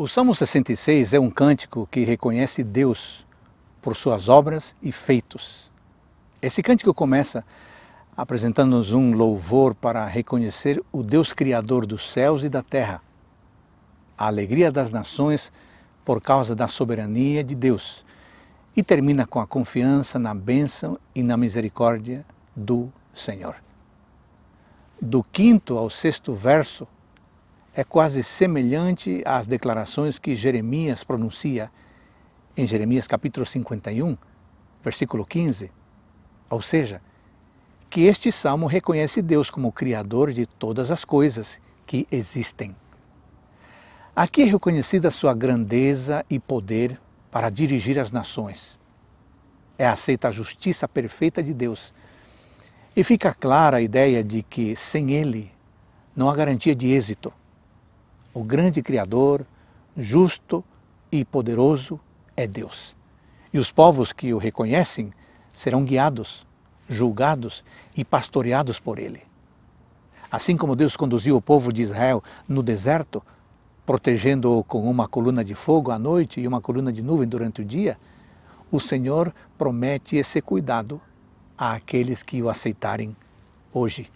O Salmo 66 é um cântico que reconhece Deus por suas obras e feitos. Esse cântico começa apresentando-nos um louvor para reconhecer o Deus Criador dos céus e da terra, a alegria das nações por causa da soberania de Deus, e termina com a confiança na bênção e na misericórdia do Senhor. Do quinto ao sexto verso é quase semelhante às declarações que Jeremias pronuncia em Jeremias capítulo 51, versículo 15. Ou seja, que este salmo reconhece Deus como o Criador de todas as coisas que existem. Aqui é reconhecida sua grandeza e poder para dirigir as nações. É aceita a justiça perfeita de Deus. E fica clara a ideia de que, sem Ele, não há garantia de êxito o grande Criador, justo e poderoso é Deus. E os povos que o reconhecem serão guiados, julgados e pastoreados por ele. Assim como Deus conduziu o povo de Israel no deserto, protegendo-o com uma coluna de fogo à noite e uma coluna de nuvem durante o dia, o Senhor promete esse cuidado àqueles que o aceitarem hoje.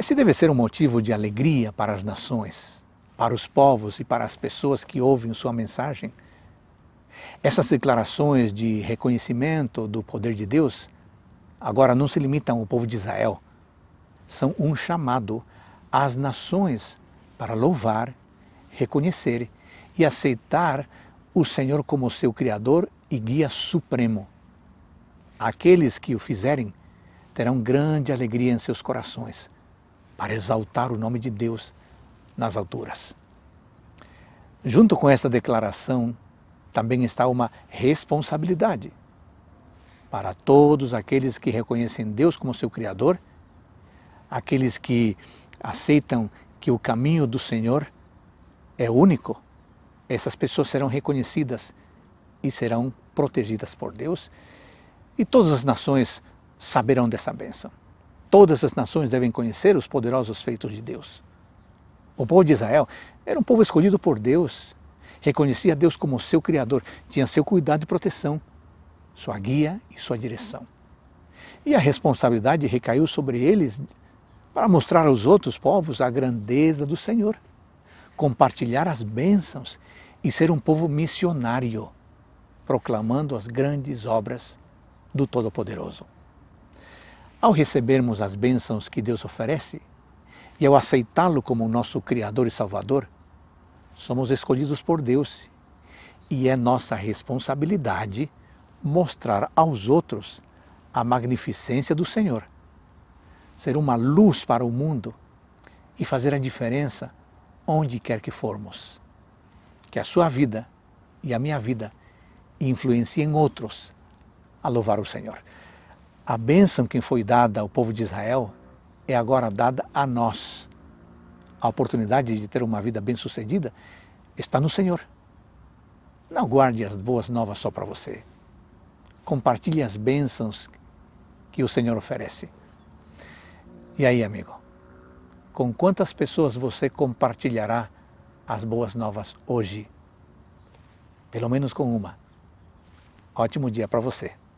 Esse deve ser um motivo de alegria para as nações, para os povos e para as pessoas que ouvem sua mensagem. Essas declarações de reconhecimento do poder de Deus agora não se limitam ao povo de Israel, são um chamado às nações para louvar, reconhecer e aceitar o Senhor como seu Criador e Guia Supremo. Aqueles que o fizerem terão grande alegria em seus corações para exaltar o nome de Deus nas alturas. Junto com essa declaração também está uma responsabilidade para todos aqueles que reconhecem Deus como seu Criador, aqueles que aceitam que o caminho do Senhor é único. Essas pessoas serão reconhecidas e serão protegidas por Deus, e todas as nações saberão dessa bênção. Todas as nações devem conhecer os poderosos feitos de Deus. O povo de Israel era um povo escolhido por Deus. Reconhecia Deus como seu Criador, tinha seu cuidado e proteção, sua guia e sua direção. E a responsabilidade recaiu sobre eles para mostrar aos outros povos a grandeza do Senhor, compartilhar as bênçãos e ser um povo missionário, proclamando as grandes obras do Todo-Poderoso. Ao recebermos as bênçãos que Deus oferece e ao aceitá-lo como nosso Criador e Salvador, somos escolhidos por Deus e é nossa responsabilidade mostrar aos outros a magnificência do Senhor, ser uma luz para o mundo e fazer a diferença onde quer que formos. Que a sua vida e a minha vida influenciem outros a louvar o Senhor. A bênção que foi dada ao povo de Israel é agora dada a nós. A oportunidade de ter uma vida bem-sucedida está no Senhor. Não guarde as boas novas só para você. Compartilhe as bênçãos que o Senhor oferece. E aí, amigo, com quantas pessoas você compartilhará as boas novas hoje? Pelo menos com uma. Ótimo dia para você.